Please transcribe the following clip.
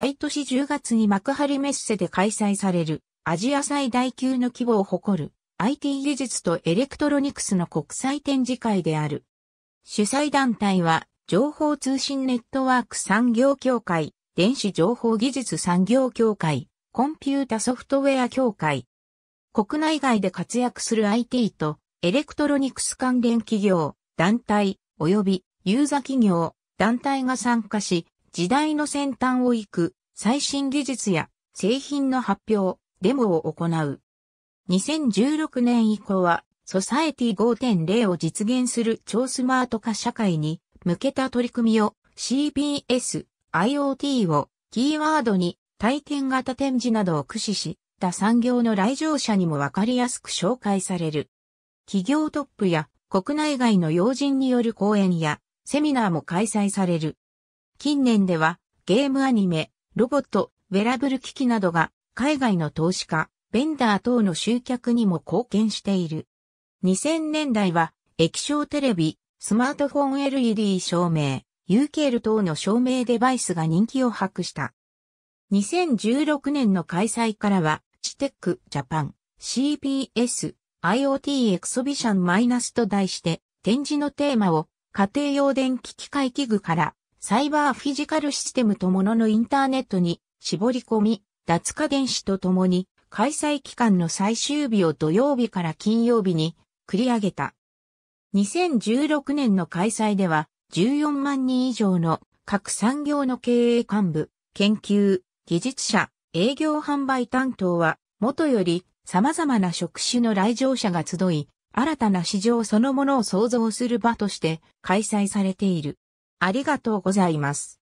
毎年10月に幕張メッセで開催されるアジア最大級の規模を誇る IT 技術とエレクトロニクスの国際展示会である。主催団体は情報通信ネットワーク産業協会、電子情報技術産業協会、コンピュータソフトウェア協会。国内外で活躍する IT とエレクトロニクス関連企業、団体、及びユーザ企業、団体が参加し、時代の先端を行く最新技術や製品の発表、デモを行う。2016年以降は、ソサエティ5.0を実現する超スマート化社会に向けた取り組みを CBS、IoT をキーワードに体験型展示などを駆使した産業の来場者にもわかりやすく紹介される。企業トップや国内外の要人による講演やセミナーも開催される。近年ではゲームアニメ、ロボット、ウェラブル機器などが海外の投資家、ベンダー等の集客にも貢献している。2000年代は液晶テレビ、スマートフォン LED 照明、UKL 等の照明デバイスが人気を博した。2016年の開催からは、チテックジャパン CPS IoT エクソビションマイナスと題して、展示のテーマを家庭用電気機械器具からサイバーフィジカルシステムともののインターネットに絞り込み、脱家電子とともに開催期間の最終日を土曜日から金曜日に繰り上げた。2016年の開催では14万人以上の各産業の経営幹部、研究、技術者、営業販売担当は、元より様々な職種の来場者が集い、新たな市場そのものを創造する場として開催されている。ありがとうございます。